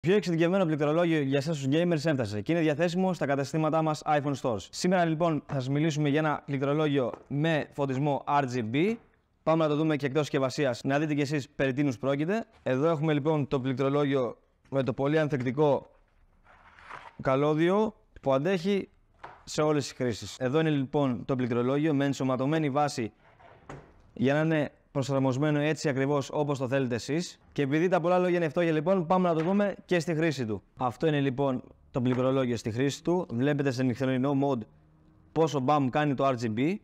πιο εξειδικευμένο πληκτρολόγιο για εσάς τους gamers έφτασε και είναι διαθέσιμο στα καταστήματά μας iPhone Stores. Σήμερα λοιπόν θα σας μιλήσουμε για ένα πληκτρολόγιο με φωτισμό RGB. Πάμε να το δούμε και εκτός συσκευασίας, να δείτε κι εσείς περί τίνους πρόκειται. Εδώ έχουμε λοιπόν το πληκτρολόγιο με το πολύ ανθεκτικό καλώδιο που αντέχει σε όλες τις χρήσεις. Εδώ είναι λοιπόν το πληκτρολόγιο με ενσωματωμένη βάση για να είναι προσαρμοσμένο έτσι ακριβώς όπως το θέλετε εσείς. Και επειδή τα πολλά λόγια είναι φτώχεια, λοιπόν, πάμε να το δούμε και στη χρήση του. Αυτό είναι λοιπόν το πληκτρολόγιο στη χρήση του. Βλέπετε σε νυχτερινό mode πόσο μπαμ κάνει το RGB.